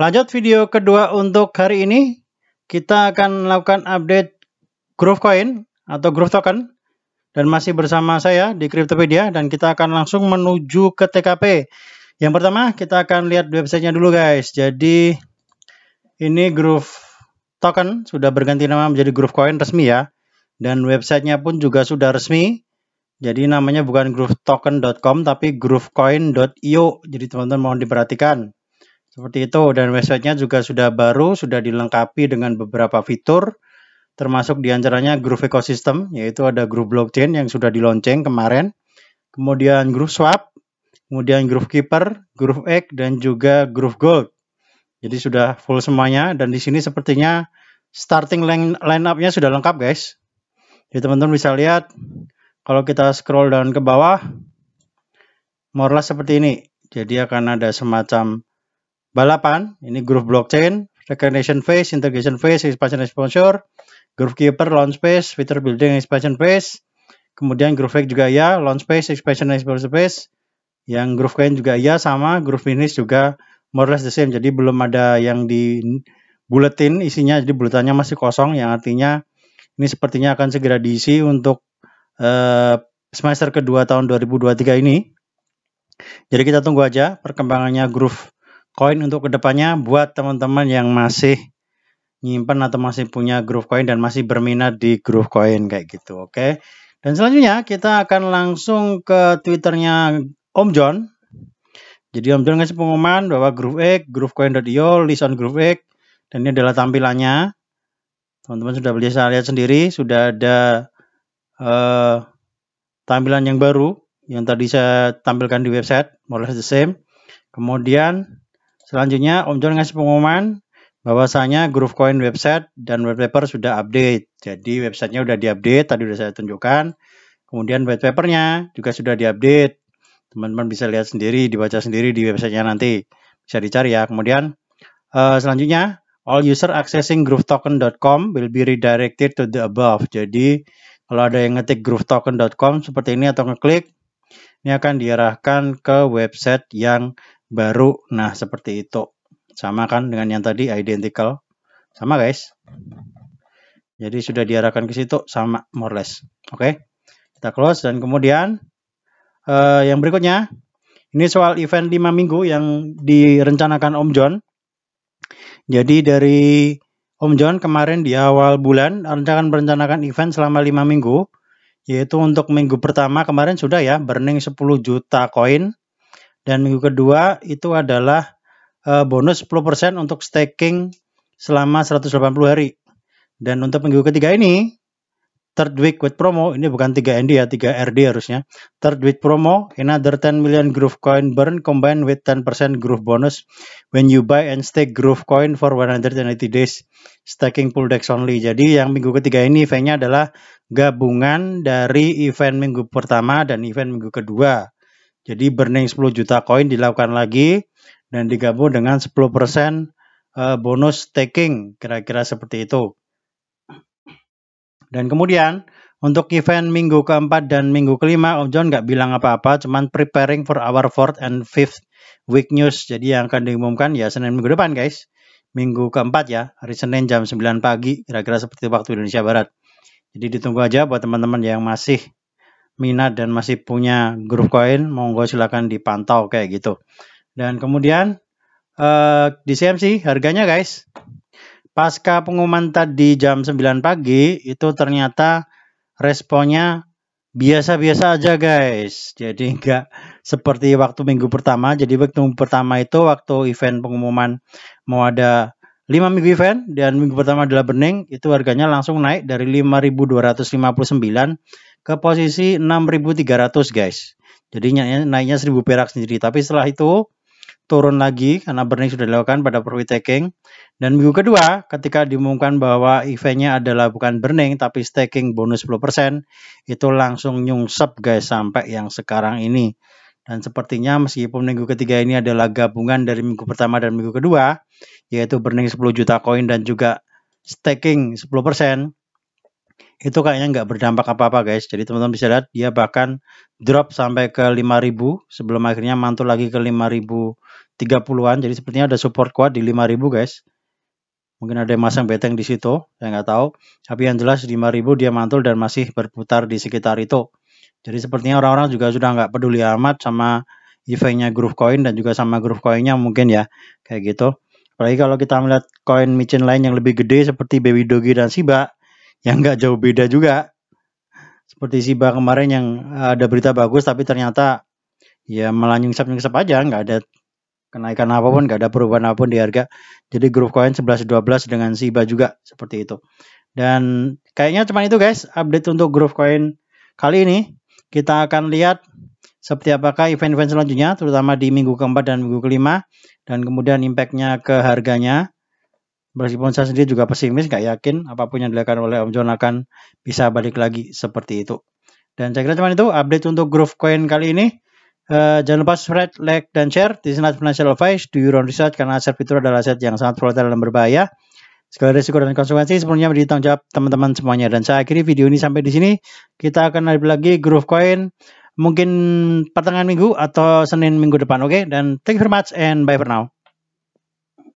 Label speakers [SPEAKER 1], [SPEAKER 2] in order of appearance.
[SPEAKER 1] Lanjut video kedua untuk hari ini, kita akan melakukan update Groove Coin atau Groove Token dan masih bersama saya di Cryptopedia dan kita akan langsung menuju ke TKP. Yang pertama kita akan lihat websitenya dulu guys. Jadi ini Groove Token sudah berganti nama menjadi Groove Coin resmi ya dan websitenya pun juga sudah resmi. Jadi namanya bukan groovetoken.com tapi groovecoin.io. Jadi teman-teman mohon diperhatikan. Seperti itu dan websitenya juga sudah baru, sudah dilengkapi dengan beberapa fitur termasuk diantaranya Groove Ecosystem, yaitu ada Groove Blockchain yang sudah dilonceng kemarin, kemudian Groove Swap, kemudian Groove Keeper, Groove Egg, dan juga Groove Gold. Jadi sudah full semuanya dan di sini sepertinya starting line, line up-nya sudah lengkap guys. Jadi teman-teman bisa lihat kalau kita scroll down ke bawah, more less seperti ini. Jadi akan ada semacam balapan, ini groove blockchain, recognition phase, integration phase, expansion exposure, groove keeper, launch phase, fitur building, expansion phase, kemudian groove fake juga ya, launch phase, expansion exposure phase, yang groove coin juga ya sama, groove finish juga more or less the same, jadi belum ada yang di buletin isinya, jadi buletannya masih kosong, yang artinya ini sepertinya akan segera diisi untuk uh, semester kedua tahun 2023 ini. Jadi kita tunggu aja perkembangannya groove koin untuk kedepannya buat teman-teman yang masih nyimpen atau masih punya groove coin dan masih berminat di groove coin kayak gitu oke okay? dan selanjutnya kita akan langsung ke twitternya Om John jadi Om John ngasih pengumuman bahwa Groove Groove groovecoin.io, list on X, dan ini adalah tampilannya teman-teman sudah bisa lihat sendiri sudah ada uh, tampilan yang baru yang tadi saya tampilkan di website more or less the same kemudian Selanjutnya, Om John ngasih pengumuman bahwasanya Groovecoin website dan white paper sudah update. Jadi websitenya sudah diupdate, tadi sudah saya tunjukkan. Kemudian white papernya juga sudah diupdate. Teman-teman bisa lihat sendiri, dibaca sendiri di websitenya nanti. Bisa dicari ya. Kemudian uh, selanjutnya, all user accessing groovetoken.com will be redirected to the above. Jadi kalau ada yang ngetik groovetoken.com seperti ini atau ngeklik, ini akan diarahkan ke website yang baru. Nah, seperti itu. Sama kan dengan yang tadi identical. Sama guys. Jadi sudah diarahkan ke situ sama more less. Oke. Okay? Kita close dan kemudian uh, yang berikutnya ini soal event 5 minggu yang direncanakan Om John. Jadi dari Om John kemarin di awal bulan rencanakan merencanakan event selama 5 minggu yaitu untuk minggu pertama kemarin sudah ya burning 10 juta koin dan minggu kedua itu adalah uh, bonus 10% untuk staking selama 180 hari. Dan untuk minggu ketiga ini, third week with promo, ini bukan 3ND ya, 3RD harusnya. Third week promo, another 10 million Groove Coin burn combined with 10% Groove bonus when you buy and stake Groove Coin for 180 days staking pool decks only. Jadi yang minggu ketiga ini eventnya adalah gabungan dari event minggu pertama dan event minggu kedua. Jadi burning 10 juta koin dilakukan lagi dan digabung dengan 10% eh, bonus staking, kira-kira seperti itu. Dan kemudian untuk event minggu keempat dan minggu kelima, Om John nggak bilang apa-apa, cuman preparing for our fourth and fifth week news. Jadi yang akan diumumkan ya Senin minggu depan guys. Minggu keempat ya, hari Senin jam 9 pagi, kira-kira seperti waktu Indonesia Barat. Jadi ditunggu aja buat teman-teman yang masih minat dan masih punya grup koin, monggo silahkan dipantau kayak gitu. Dan kemudian uh, di CMC harganya guys, pasca pengumuman tadi jam 9 pagi itu ternyata responnya biasa-biasa aja guys. Jadi nggak seperti waktu minggu pertama. Jadi waktu minggu pertama itu waktu event pengumuman mau ada 5 minggu event dan minggu pertama adalah burning itu harganya langsung naik dari 5259 ke posisi 6.300 guys. Jadi ya, naiknya 1000 perak sendiri. Tapi setelah itu turun lagi karena burning sudah dilakukan pada profit taking. Dan minggu kedua ketika diumumkan bahwa eventnya adalah bukan burning tapi staking bonus 10% itu langsung nyungsep guys sampai yang sekarang ini. Dan sepertinya meskipun minggu ketiga ini adalah gabungan dari minggu pertama dan minggu kedua yaitu burning 10 juta koin dan juga staking 10% itu kayaknya nggak berdampak apa-apa guys. Jadi teman-teman bisa lihat dia bahkan drop sampai ke 5000 sebelum akhirnya mantul lagi ke 5030-an. Jadi sepertinya ada support kuat di 5000 guys. Mungkin ada yang masang beteng di situ, saya nggak tahu. Tapi yang jelas 5000 dia mantul dan masih berputar di sekitar itu. Jadi sepertinya orang-orang juga sudah nggak peduli amat sama eventnya groove coin dan juga sama groove coinnya mungkin ya kayak gitu. Apalagi kalau kita melihat coin micin lain yang lebih gede seperti Baby Doge dan Siba yang nggak jauh beda juga. Seperti Siba kemarin yang eh, ada berita bagus tapi ternyata ya sap nyungsap aja, nggak ada kenaikan apapun, nggak ada perubahan apapun di harga. Jadi grup Coin 11-12 dengan Siba juga seperti itu. Dan kayaknya cuma itu guys, update untuk grup Coin kali ini. Kita akan lihat seperti apakah event-event selanjutnya, terutama di minggu keempat dan minggu kelima, dan kemudian impactnya ke harganya. Meskipun saya sendiri juga pesimis, nggak yakin apapun yang dilakukan oleh Om John akan bisa balik lagi seperti itu. Dan saya kira cuma itu update untuk Groove Coin kali ini. Uh, jangan lupa subscribe, like, dan share. This is not financial advice. Do your own research karena aset fitur adalah aset yang sangat volatile dan berbahaya. Segala risiko dan konsekuensi sepenuhnya menjadi tanggung jawab teman-teman semuanya. Dan saya akhiri video ini sampai di sini. Kita akan ada lagi Groove Coin mungkin pertengahan minggu atau Senin minggu depan. Oke, okay? dan thank you very much and bye for now.